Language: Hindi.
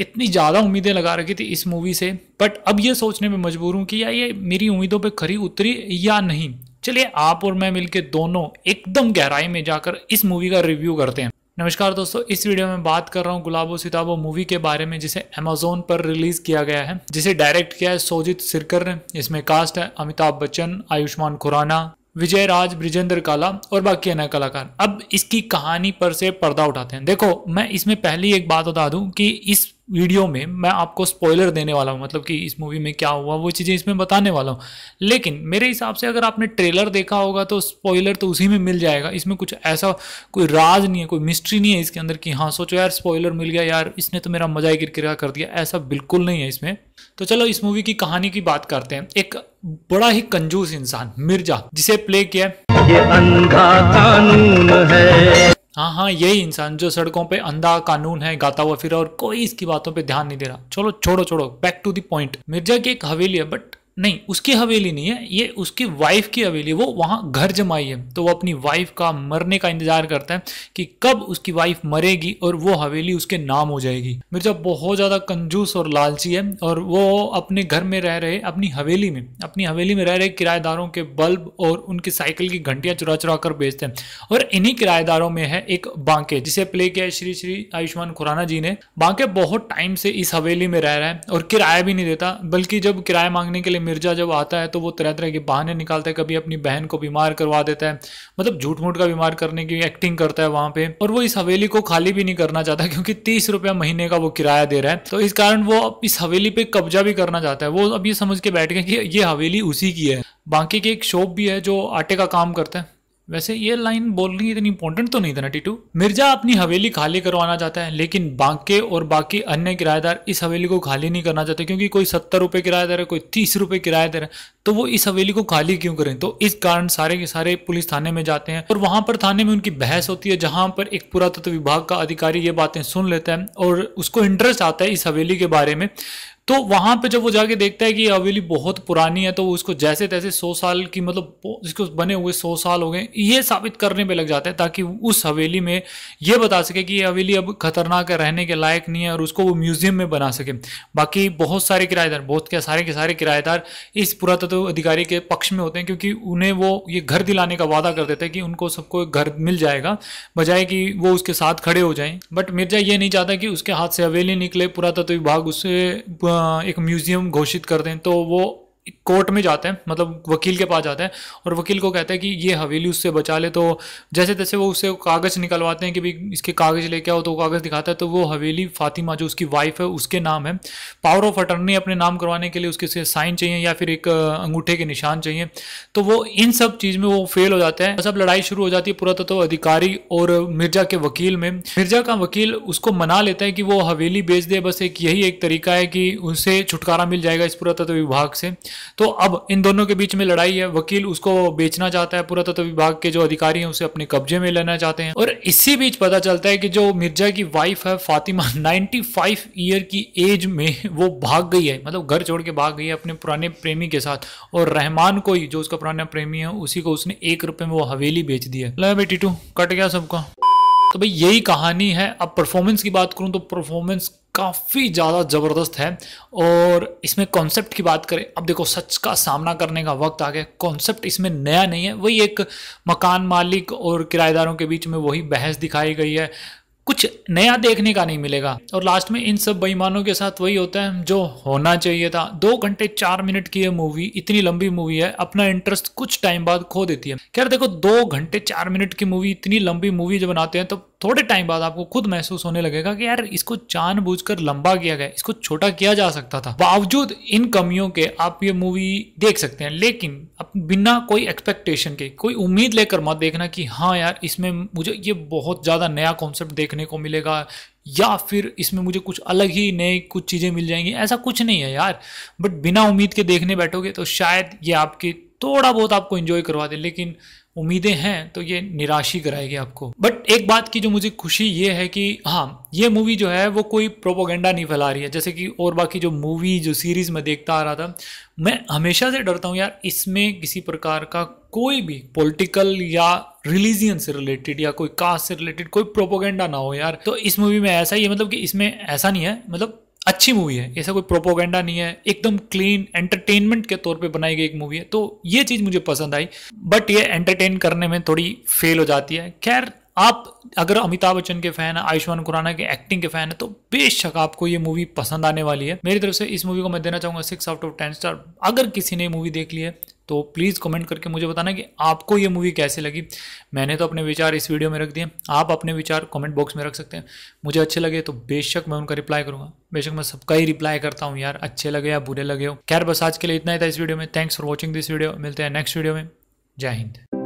इतनी ज़्यादा उम्मीदें लगा रखी थी इस मूवी से बट अब ये सोचने में मजबूर हूँ कि या ये मेरी उम्मीदों पर खरी उतरी या नहीं चलिए आप और मैं मिलकर दोनों एकदम गहराई में जाकर इस मूवी का रिव्यू करते हैं नमस्कार दोस्तों इस वीडियो में बात कर रहा हूँ गुलाबो सिताबो मूवी के बारे में जिसे अमेजोन पर रिलीज किया गया है जिसे डायरेक्ट किया है सोजित सिरकर ने इसमें कास्ट है अमिताभ बच्चन आयुष्मान खुराना विजय राज ब्रिजेंद्र काला और बाकी अन्य कलाकार अब इसकी कहानी पर से पर्दा उठाते हैं देखो मैं इसमें पहली एक बात बता दूं कि इस वीडियो में मैं आपको स्पॉइलर देने वाला हूँ मतलब कि इस मूवी में क्या हुआ वो चीज़ें इसमें बताने वाला हूँ लेकिन मेरे हिसाब से अगर आपने ट्रेलर देखा होगा तो स्पॉइलर तो उसी में मिल जाएगा इसमें कुछ ऐसा कोई राज नहीं है कोई मिस्ट्री नहीं है इसके अंदर कि हाँ सोचो यार स्पॉइलर मिल गया यार इसने तो मेरा मजा ही किरकिरा कर दिया ऐसा बिल्कुल नहीं है इसमें तो चलो इस मूवी की कहानी की बात करते हैं एक बड़ा ही कंजूस इंसान मिर्जा जिसे प्ले किया ये अंधा कानून है हाँ हाँ यही इंसान जो सड़कों पे अंधा कानून है गाता हुआ फिर और कोई इसकी बातों पे ध्यान नहीं दे रहा चलो छोड़ो छोड़ो back to the point Mirza की एक हवेली है बट नहीं उसकी हवेली नहीं है ये उसकी वाइफ की हवेली वो वहाँ घर जमाई है तो वो अपनी वाइफ का मरने का इंतजार करता है कि कब उसकी वाइफ मरेगी और वो हवेली उसके नाम हो जाएगी मिर्जा बहुत ज़्यादा कंजूस और लालची है और वो अपने घर में रह रहे अपनी हवेली में अपनी हवेली में रह रहे किराएदारों के बल्ब और उनकी साइकिल की घंटियाँ चुरा चुरा कर बेचते हैं और इन्हीं किराएदारों में है एक बांके जिसे प्ले किया है श्री श्री आयुष्मान खुराना जी ने बांके बहुत टाइम से इस हवेली में रह रहा है और किराया भी नहीं देता बल्कि जब किराया मांगने के लिए मिर्जा जब आता है तो वो तरह तरह के बहाने निकालता है कभी अपनी बहन को बीमार करवा देता है मतलब झूठ मूठ का बीमार करने की एक्टिंग करता है वहां पे और वो इस हवेली को खाली भी नहीं करना चाहता क्योंकि तीस रुपया महीने का वो किराया दे रहा है तो इस कारण वो इस हवेली पे कब्जा भी करना चाहता है वो अब ये समझ के बैठ गए कि ये हवेली उसी की है बाकी की एक शॉप भी है जो आटे का काम करता है वैसे ये लाइन बोलनी इतनी इंपॉर्टेंट तो नहीं था ना टीटू मिर्जा अपनी हवेली खाली करवाना चाहता है लेकिन बांके और बाकी अन्य किराएदार इस हवेली को खाली नहीं करना चाहते क्योंकि कोई सत्तर रुपये किराया दे रहा है कोई तीस रुपये किराया दे रहा है तो वो इस हवेली को खाली क्यों करें तो इस कारण सारे के सारे पुलिस थाने में जाते हैं और वहां पर थाने में उनकी बहस होती है जहां पर एक पुरातत्व विभाग का अधिकारी ये बातें सुन लेता है और उसको इंटरेस्ट आता है इस हवेली के बारे में तो वहाँ पे जब वो जाके देखता है कि हवेली बहुत पुरानी है तो वो उसको जैसे तैसे सौ साल की मतलब जिसको बने हुए सौ साल हो गए ये साबित करने पे लग जाता है ताकि उस हवेली में ये बता सके कि ये हवेली अब खतरनाक है रहने के लायक नहीं है और उसको वो म्यूजियम में बना सके बाकी बहुत सारे किराएदार बहुत क्या सारे के सारे किराएदार इस पुरातत्व अधिकारी के पक्ष में होते हैं क्योंकि उन्हें वो ये घर दिलाने का वादा कर देते हैं कि उनको सबको एक घर मिल जाएगा बजाय कि वो उसके साथ खड़े हो जाएं बट मिर्जा ये नहीं चाहता कि उसके हाथ से हवेली निकले पुरातत्व विभाग उससे एक म्यूज़ियम घोषित कर दें तो वो कोर्ट में जाते हैं मतलब वकील के पास जाते हैं और वकील को कहते हैं कि ये हवेली उससे बचा ले तो जैसे तैसे वो उससे कागज़ निकलवाते हैं कि भाई इसके कागज़ लेके आओ तो कागज़ दिखाता है तो वो हवेली फातिमा जो उसकी वाइफ है उसके नाम है पावर ऑफ अटर्नी अपने नाम करवाने के लिए उसके से साइन चाहिए या फिर एक अंगूठे के निशान चाहिए तो वो इन सब चीज़ में वो फेल हो जाते हैं सब लड़ाई शुरू हो जाती है पुरातत्व अधिकारी और मिर्जा के वकील में मिर्जा का वकील उसको मना लेता है कि वो हवेली बेच दे बस एक यही एक तरीका है कि उसे छुटकारा मिल जाएगा इस पुरातत्व विभाग से तो अब इन दोनों के बीच में लड़ाई है वकील उसको बेचना चाहता है पुरातत्व विभाग के जो अधिकारी हैं उसे अपने कब्जे में लेना चाहते हैं और इसी बीच पता चलता है कि जो मिर्जा की वाइफ है फातिमा 95 ईयर की एज में वो भाग गई है मतलब घर छोड़ के भाग गई है अपने पुराने प्रेमी के साथ और रहमान को ही जो उसका पुराना प्रेमी है उसी को उसने एक रुपये में वो हवेली बेच दी है ला बेटी टू कट गया सबका तो भाई यही कहानी है अब परफॉर्मेंस की बात करूं तो परफॉर्मेंस काफ़ी ज़्यादा ज़बरदस्त है और इसमें कॉन्सेप्ट की बात करें अब देखो सच का सामना करने का वक्त आ गया कॉन्सेप्ट इसमें नया नहीं है वही एक मकान मालिक और किराएदारों के बीच में वही बहस दिखाई गई है कुछ नया देखने का नहीं मिलेगा और लास्ट में इन सब बेईमानों के साथ वही होता है जो होना चाहिए था दो घंटे चार मिनट की यह मूवी इतनी लंबी मूवी है अपना इंटरेस्ट कुछ टाइम बाद खो देती है खैर देखो दो घंटे चार मिनट की मूवी इतनी लंबी मूवी जब बनाते हैं तो थोड़े टाइम बाद आपको खुद महसूस होने लगेगा कि यार इसको जानबूझकर लंबा किया गया इसको छोटा किया जा सकता था बावजूद इन कमियों के आप ये मूवी देख सकते हैं लेकिन बिना कोई एक्सपेक्टेशन के कोई उम्मीद लेकर मत देखना कि हाँ यार इसमें मुझे ये बहुत ज़्यादा नया कॉन्सेप्ट देखने को मिलेगा या फिर इसमें मुझे कुछ अलग ही नए कुछ चीज़ें मिल जाएंगी ऐसा कुछ नहीं है यार बट बिना उम्मीद के देखने बैठोगे तो शायद ये आपकी थोड़ा बहुत आपको इन्जॉय करवा दे लेकिन उम्मीदें हैं तो ये निराश ही कराएगी आपको बट एक बात की जो मुझे खुशी ये है कि हाँ ये मूवी जो है वो कोई प्रोपोगेंडा नहीं फैला रही है जैसे कि और बाकी जो मूवी जो सीरीज़ में देखता आ रहा था मैं हमेशा से डरता हूँ यार इसमें किसी प्रकार का कोई भी पॉलिटिकल या रिलीजियन से रिलेटेड या कोई कास्ट से रिलेटेड कोई प्रोपोगेंडा ना हो यार तो इस मूवी में ऐसा ही है मतलब कि इसमें ऐसा नहीं है मतलब अच्छी मूवी है ऐसा कोई प्रोपोगेंडा नहीं है एकदम क्लीन एंटरटेनमेंट के तौर पे बनाई गई एक मूवी है तो ये चीज़ मुझे पसंद आई बट ये एंटरटेन करने में थोड़ी फेल हो जाती है खैर आप अगर अमिताभ बच्चन के फैन है आयुष्मान खुराना के एक्टिंग के फैन है तो बेशक आपको ये मूवी पसंद आने वाली है मेरी तरफ से इस मूवी को मैं देना चाहूंगा six out of ten star अगर किसी ने मूवी देख ली है तो प्लीज़ कमेंट करके मुझे बताना कि आपको ये मूवी कैसे लगी मैंने तो अपने विचार इस वीडियो में रख दिए आप अपने विचार कमेंट बॉक्स में रख सकते हैं मुझे अच्छे लगे तो बेशक मैं उनका रिप्लाई करूँगा बेशक मैं सबका ही रिप्लाई करता हूँ यार अच्छे लगे या बुरे लगे हो खैर बस आज के लिए इतना ही था इस वीडियो में thanks for watching this video मिलते हैं नेक्स्ट वीडियो में जय हिंद